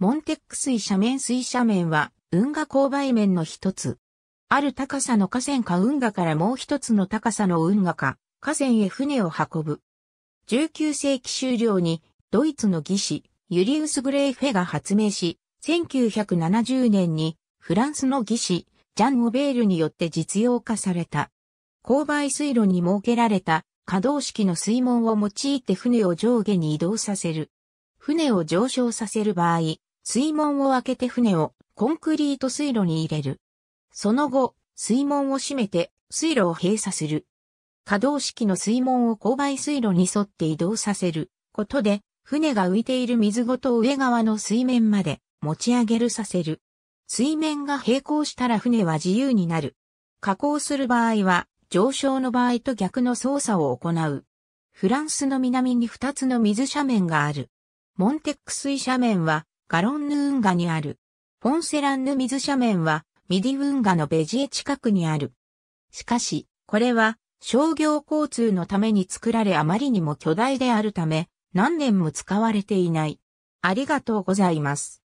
モンテック水斜面水斜面は運河勾配面の一つ。ある高さの河川か運河からもう一つの高さの運河か、河川へ船を運ぶ。19世紀終了にドイツの技師、ユリウス・グレーフェが発明し、1970年にフランスの技師、ジャン・オベールによって実用化された。勾配水路に設けられた可動式の水門を用いて船を上下に移動させる。船を上昇させる場合、水門を開けて船をコンクリート水路に入れる。その後、水門を閉めて水路を閉鎖する。可動式の水門を勾配水路に沿って移動させることで、船が浮いている水ごと上側の水面まで持ち上げるさせる。水面が平行したら船は自由になる。加工する場合は、上昇の場合と逆の操作を行う。フランスの南に2つの水斜面がある。モンテック水斜面はガロンヌ運河にある。ポンセランヌ水斜面はミディ運河のベジエ近くにある。しかし、これは商業交通のために作られあまりにも巨大であるため、何年も使われていない。ありがとうございます。